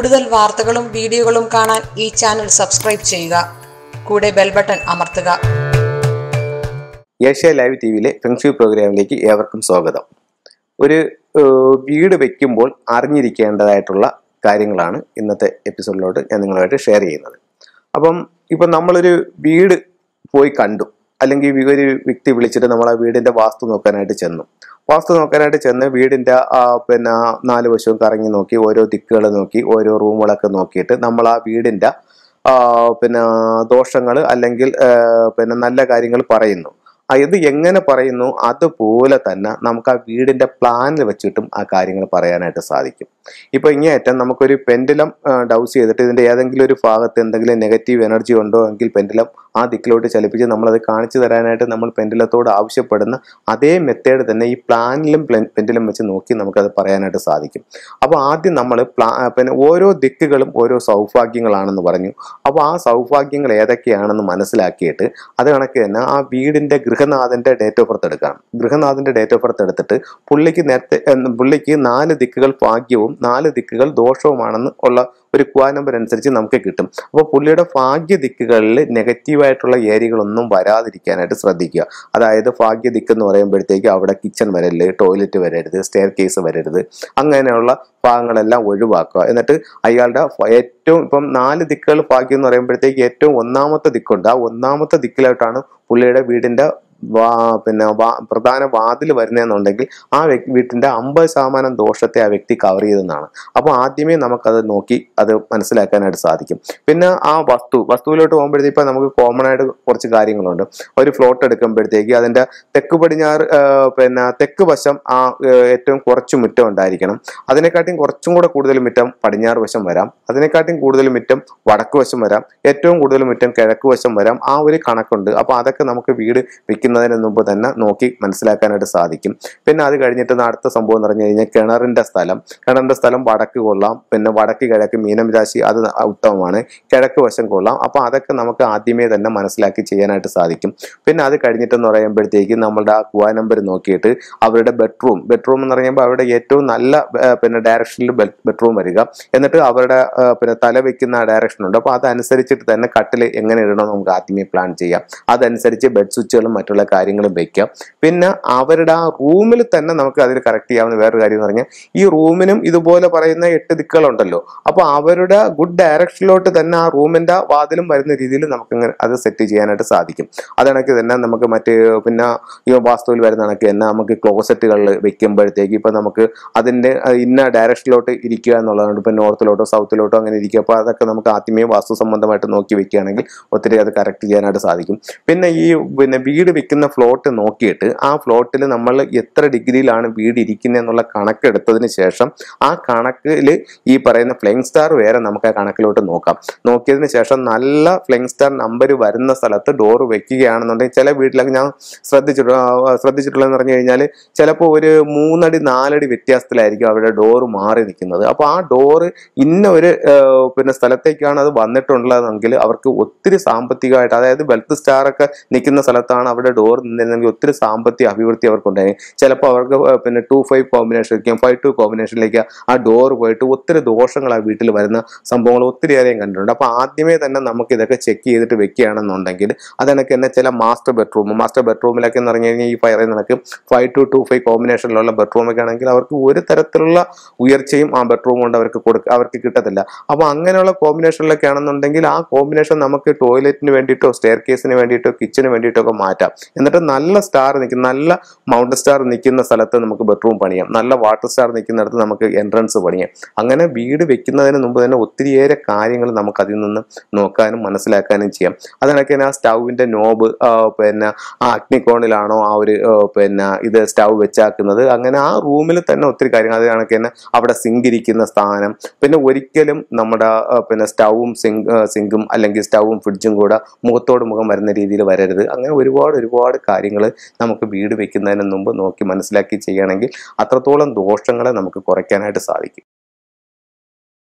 കൂടുതൽ വാർത്തകളും വീഡിയോകളും കാണാൻ ഈ ചാനൽ സബ്സ്ക്രൈബ് ചെയ്യുക കൂടെ ബെൽ ബട്ടൺ അമർത്തുക ഏഷ്യ ലൈവ് ടി വിയിലെ ഫെങ്ഷു പ്രോഗ്രാമിലേക്ക് ഏവർക്കും സ്വാഗതം ഒരു വീട് വയ്ക്കുമ്പോൾ അറിഞ്ഞിരിക്കേണ്ടതായിട്ടുള്ള കാര്യങ്ങളാണ് ഇന്നത്തെ എപ്പിസോഡിലോട്ട് ഞാൻ നിങ്ങളുമായിട്ട് ഷെയർ ചെയ്യുന്നത് അപ്പം ഇപ്പം നമ്മളൊരു വീട് പോയി കണ്ടു അല്ലെങ്കിൽ ഒരു വ്യക്തി വിളിച്ചിട്ട് നമ്മൾ ആ വീടിൻ്റെ വാസ്തു നോക്കാനായിട്ട് ചെന്നു വാസ്തു നോക്കാനായിട്ട് ചെന്ന് വീടിൻ്റെ പിന്നെ നാല് വശവും കറങ്ങി നോക്കി ഓരോ ദിക്കുകൾ നോക്കി ഓരോ റൂമുകളൊക്കെ നോക്കിയിട്ട് നമ്മൾ ആ വീടിൻ്റെ പിന്നെ ദോഷങ്ങൾ അല്ലെങ്കിൽ പിന്നെ നല്ല കാര്യങ്ങൾ പറയുന്നു ഇത് എങ്ങനെ പറയുന്നു അതുപോലെ തന്നെ നമുക്ക് ആ വീടിൻ്റെ പ്ലാനിൽ വെച്ചിട്ടും ആ കാര്യങ്ങൾ പറയാനായിട്ട് സാധിക്കും ഇപ്പോൾ ഇങ്ങേയറ്റം നമുക്കൊരു പെൻഡിലം ഡൗസ് ചെയ്തിട്ട് ഇതിൻ്റെ ഏതെങ്കിലും ഒരു ഭാഗത്ത് എന്തെങ്കിലും നെഗറ്റീവ് എനർജി ഉണ്ടോ എങ്കിൽ പെൻഡിലം ആ ദിക്കിലോട്ട് ചലിപ്പിച്ച് നമ്മളത് കാണിച്ചു തരാനായിട്ട് നമ്മൾ പെൻഡിലത്തോട് ആവശ്യപ്പെടുന്ന അതേ മെത്തേഡ് തന്നെ ഈ പ്ലാനിലും പെൻഡിലും വെച്ച് നോക്കി നമുക്കത് പറയാനായിട്ട് സാധിക്കും അപ്പോൾ ആദ്യം നമ്മൾ പിന്നെ ഓരോ ദിക്കുകളും ഓരോ സൗഭാഗ്യങ്ങളാണെന്ന് പറഞ്ഞു അപ്പോൾ ആ സൗഭാഗ്യങ്ങൾ ഏതൊക്കെയാണെന്ന് മനസ്സിലാക്കിയിട്ട് അത് കണക്ക് തന്നെ ആ വീടിൻ്റെ ഗൃഹനാഥൻ്റെ ഡേറ്റ് ഓഫ് ബർത്ത് എടുക്കണം ഗൃഹനാഥൻ്റെ ഡേറ്റ് ഓഫ് ബർത്ത് എടുത്തിട്ട് പുള്ളിക്ക് നേരത്തെ പുള്ളിക്ക് നാല് ദിക്കുകൾ ഭാഗ്യവും നാല് ദിക്കുകൾ ദോഷവുമാണെന്ന് ഉള്ള ഒരു ക്വാ നമ്പർ അനുസരിച്ച് നമുക്ക് കിട്ടും അപ്പോൾ പുള്ളിയുടെ ഭാഗ്യ ദിക്കുകളിൽ നെഗറ്റീവായിട്ടുള്ള ഏരിയകളൊന്നും വരാതിരിക്കാനായിട്ട് ശ്രദ്ധിക്കുക അതായത് ഭാഗ്യ ദിക്ക് എന്ന് പറയുമ്പോഴത്തേക്ക് അവിടെ കിച്ചൺ വരരുത് ടോയ്ലറ്റ് വരരുത് സ്റ്റെയർ കേസ് വരരുത് അങ്ങനെയുള്ള ഭാഗങ്ങളെല്ലാം ഒഴിവാക്കുക എന്നിട്ട് അയാളുടെ ഏറ്റവും ഇപ്പം നാല് ദിക്കുകൾ ഭാഗ്യം എന്ന് പറയുമ്പോഴത്തേക്ക് ഏറ്റവും ഒന്നാമത്തെ ദിക്കുണ്ട് ആ ഒന്നാമത്തെ ദിക്കിലായിട്ടാണ് പുള്ളിയുടെ വീടിൻ്റെ വാ പിന്നെ പ്രധാന വാതിൽ വരുന്നതെന്നുണ്ടെങ്കിൽ ആ വീട്ടിൻ്റെ അമ്പത് ശതമാനം ദോഷത്തെ ആ വ്യക്തി കവർ ചെയ്തെന്നാണ് അപ്പോൾ ആദ്യമേ നമുക്കത് നോക്കി അത് മനസ്സിലാക്കാനായിട്ട് സാധിക്കും പിന്നെ ആ വസ്തു വസ്തുവിലോട്ട് പോകുമ്പോഴത്തേക്ക് ഇപ്പം നമുക്ക് കോമൺ ആയിട്ട് കുറച്ച് കാര്യങ്ങളുണ്ട് ഒരു ഫ്ലോട്ട് എടുക്കുമ്പോഴത്തേക്ക് അതിൻ്റെ തെക്ക് പടിഞ്ഞാറ് പിന്നെ തെക്ക് വശം ആ ഏറ്റവും കുറച്ച് മുറ്റം ഉണ്ടായിരിക്കണം അതിനെക്കാട്ടിയും കുറച്ചും കൂടെ കൂടുതൽ മുറ്റം പടിഞ്ഞാറ് വശം വരാം അതിനെക്കാട്ടിയും കൂടുതൽ മുറ്റം വടക്ക് വശം വരാം ഏറ്റവും കൂടുതൽ മുറ്റം കിഴക്ക് വശം വരാം ആ ഒരു കണക്കുണ്ട് അപ്പോൾ അതൊക്കെ നമുക്ക് വീട് വയ്ക്കുന്നതിന് മുമ്പ് തന്നെ നോക്കി മനസ്സിലാക്കാനായിട്ട് സാധിക്കും പിന്നെ അത് കഴിഞ്ഞിട്ട് അടുത്ത സംഭവം എന്ന് പറഞ്ഞു കഴിഞ്ഞാൽ കിണറിൻ്റെ സ്ഥലം കിണറിൻ്റെ സ്ഥലം വടക്ക് കൊള്ളാം പിന്നെ വടക്ക് കിഴക്ക് മീനം രാശി അത് ഉത്തമമാണ് കിഴക്ക് വശം കൊള്ളാം അപ്പോൾ അതൊക്കെ നമുക്ക് ആദ്യമേ തന്നെ മനസ്സിലാക്കി ചെയ്യാനായിട്ട് സാധിക്കും പിന്നെ അത് കഴിഞ്ഞിട്ടെന്ന് പറയുമ്പോഴത്തേക്ക് നമ്മളുടെ ആ കുവാ നമ്പർ നോക്കിയിട്ട് അവരുടെ ബെഡ്റൂം ബെഡ്റൂം എന്ന് പറയുമ്പോൾ അവരുടെ ഏറ്റവും നല്ല പിന്നെ ഡയറക്ഷനിൽ ബെഡ്റൂം വരിക എന്നിട്ട് അവരുടെ പിന്നെ തല വയ്ക്കുന്ന ഡയറക്ഷൻ ഉണ്ട് അപ്പോൾ അതനുസരിച്ചിട്ട് തന്നെ കട്ടിൽ എങ്ങനെ ഇടണം നമുക്ക് ആദ്യമേ പ്ലാൻ ചെയ്യാം അതനുസരിച്ച് ബെഡ് സ്വിച്ചുകളും മറ്റുള്ള ഉള്ള കാര്യങ്ങളും വെക്കാം പിന്നെ അവരുടെ ആ റൂമിൽ തന്നെ നമുക്ക് അതിൽ കറക്റ്റ് ചെയ്യാവുന്ന വേറൊരു കാര്യം എന്ന് പറഞ്ഞാൽ ഈ റൂമിനും ഇതുപോലെ പറയുന്ന എട്ട് ദിക്കുകളുണ്ടല്ലോ അപ്പോൾ അവരുടെ ഗുഡ് ഡയറക്ഷനിലോട്ട് തന്നെ ആ റൂമിൻ്റെ വാതിലും വരുന്ന രീതിയിൽ നമുക്ക് അത് സെറ്റ് ചെയ്യാനായിട്ട് സാധിക്കും അതണക്ക് തന്നെ നമുക്ക് മറ്റ് പിന്നെ ഈ വാസ്തുവിൽ വരുന്ന കണക്ക് തന്നെ നമുക്ക് ക്ലോസറ്റുകളിൽ വെക്കുമ്പോഴത്തേക്ക് ഇപ്പം നമുക്ക് അതിൻ്റെ ഇന്ന ഡയറക്ഷനിലോട്ട് ഇരിക്കുക എന്നുള്ളതുകൊണ്ട് ഇപ്പം നോർത്തിലോട്ടോ സൗത്തിലോട്ടോ അങ്ങനെ ഇരിക്കുക അപ്പോൾ അതൊക്കെ നമുക്ക് ആത്മീയ വാസ്തു സംബന്ധമായിട്ട് നോക്കി വെക്കുകയാണെങ്കിൽ ഒത്തിരി അത് കറക്റ്റ് ചെയ്യാനായിട്ട് സാധിക്കും പിന്നെ ഈ പിന്നെ വീട് ഇരിക്കുന്ന ഫ്ലോട്ട് നോക്കിയിട്ട് ആ ഫ്ലോട്ടിൽ നമ്മൾ എത്ര ഡിഗ്രിയിലാണ് വീട് ഇരിക്കുന്നത് എന്നുള്ള കണക്കെടുത്തതിന് ശേഷം ആ കണക്കിൽ ഈ പറയുന്ന ഫ്ലെയിങ് സ്റ്റാർ വേറെ നമുക്ക് ആ കണക്കിലോട്ട് നോക്കാം നോക്കിയതിന് ശേഷം നല്ല ഫ്ലെയിങ് സ്റ്റാർ നമ്പർ വരുന്ന സ്ഥലത്ത് ഡോർ വെക്കുകയാണെന്നുണ്ടെങ്കിൽ ചില വീട്ടിലൊക്കെ ഞാൻ ശ്രദ്ധിച്ചിട്ടുള്ള ശ്രദ്ധിച്ചിട്ടുള്ളതെന്ന് പറഞ്ഞു കഴിഞ്ഞാൽ ചിലപ്പോൾ ഒരു മൂന്നടി നാലടി വ്യത്യാസത്തിലായിരിക്കും അവരുടെ ഡോറ് മാറി നിൽക്കുന്നത് അപ്പോൾ ആ ഡോറ് ഇന്ന ഒരു പിന്നെ സ്ഥലത്തേക്കാണ് അത് വന്നിട്ടുള്ളതെങ്കിൽ അവർക്ക് ഒത്തിരി സാമ്പത്തികമായിട്ട് അതായത് വെൽത്ത് സ്റ്റാർ ഒക്കെ നിൽക്കുന്ന സ്ഥലത്താണ് അവരുടെ ഡോർ നിന്നിരുന്നെങ്കിൽ ഒത്തിരി സാമ്പത്തിക അഭിവൃദ്ധി അവർക്കുണ്ടായിരുന്നു ചിലപ്പോൾ അവർക്ക് പിന്നെ ടു ഫൈവ് കോമ്പിനേഷനിലേക്കും ഫൈവ് ടു കോമ്പിനേഷനിലേക്ക് ആ ഡോർ പോയിട്ട് ഒത്തിരി ദോഷങ്ങൾ ആ വീട്ടിൽ വരുന്ന സംഭവങ്ങൾ ഒത്തിരിയേറെയും കണ്ടിട്ടുണ്ട് അപ്പോൾ ആദ്യമേ തന്നെ നമുക്ക് ഇതൊക്കെ ചെക്ക് ചെയ്തിട്ട് വെക്കുകയാണെന്നുണ്ടെങ്കിൽ അതെനിക്ക് തന്നെ ചില മാസ്റ്റർ ബെഡ്റൂം മാസ്റ്റർ ബെഡ്റൂമിലൊക്കെ എന്ന് പറഞ്ഞു കഴിഞ്ഞാൽ ഈ പറയുന്ന നിനക്ക് ഫൈവ് ടു ടു ഫൈവ് കോമ്പിനേഷനിലുള്ള ബെഡ്റൂമൊക്കെ ആണെങ്കിൽ അവർക്ക് ഒരു തരത്തിലുള്ള ഉയർച്ചയും ആ ബെഡ്റൂം കൊണ്ട് അവർക്ക് കൊടുക്ക അവർക്ക് കിട്ടത്തില്ല അപ്പോൾ അങ്ങനെയുള്ള കോമ്പിനേഷനിലൊക്കെ ആണെന്നുണ്ടെങ്കിൽ ആ കോമ്പിനേഷൻ നമുക്ക് ടോയ്ലറ്റിന് വേണ്ടിയിട്ടോ സ്റ്റെയർ കേസിന് വേണ്ടിയിട്ടോ കിച്ചന് വേണ്ടിയിട്ടോ ഒക്കെ മാറ്റാം എന്നിട്ട് നല്ല സ്റ്റാർ നിൽക്കുന്ന നല്ല മൗണ്ട് സ്റ്റാർ നിൽക്കുന്ന സ്ഥലത്ത് നമുക്ക് ബെഡ്റൂം പണിയാം നല്ല വാട്ടർ സ്റ്റാർ നിൽക്കുന്നിടത്ത് നമുക്ക് എൻട്രൻസ് പണിയാം അങ്ങനെ വീട് വെക്കുന്നതിന് മുമ്പ് തന്നെ ഒത്തിരിയേറെ കാര്യങ്ങൾ നമുക്ക് അതിൽ നിന്ന് നോക്കാനും മനസ്സിലാക്കാനും ചെയ്യാം അതിനൊക്കെ ആ സ്റ്റൗവിൻ്റെ നോബ് പിന്നെ ആ അഗ്നികോണിലാണോ ആ ഒരു പിന്നെ ഇത് സ്റ്റൗ വെച്ചാക്കുന്നത് അങ്ങനെ ആ റൂമിൽ തന്നെ ഒത്തിരി കാര്യങ്ങൾ അത് കണക്ക് തന്നെ അവിടെ സിങ്ക് ഇരിക്കുന്ന സ്ഥാനം പിന്നെ ഒരിക്കലും നമ്മുടെ പിന്നെ സ്റ്റൗവും സിങ്ക് സിങ്കും അല്ലെങ്കിൽ സ്റ്റൗവും ഫ്രിഡ്ജും കൂടെ മുഖത്തോട് മുഖം വരുന്ന രീതിയിൽ വരരുത് അങ്ങനെ ഒരുപാട് ഒരുപാട് ഒരുപാട് കാര്യങ്ങൾ നമുക്ക് വീട് വെക്കുന്നതിന് മുമ്പ് നോക്കി മനസ്സിലാക്കി ചെയ്യുകയാണെങ്കിൽ അത്രത്തോളം ദോഷങ്ങളെ നമുക്ക് കുറയ്ക്കാനായിട്ട് സാധിക്കും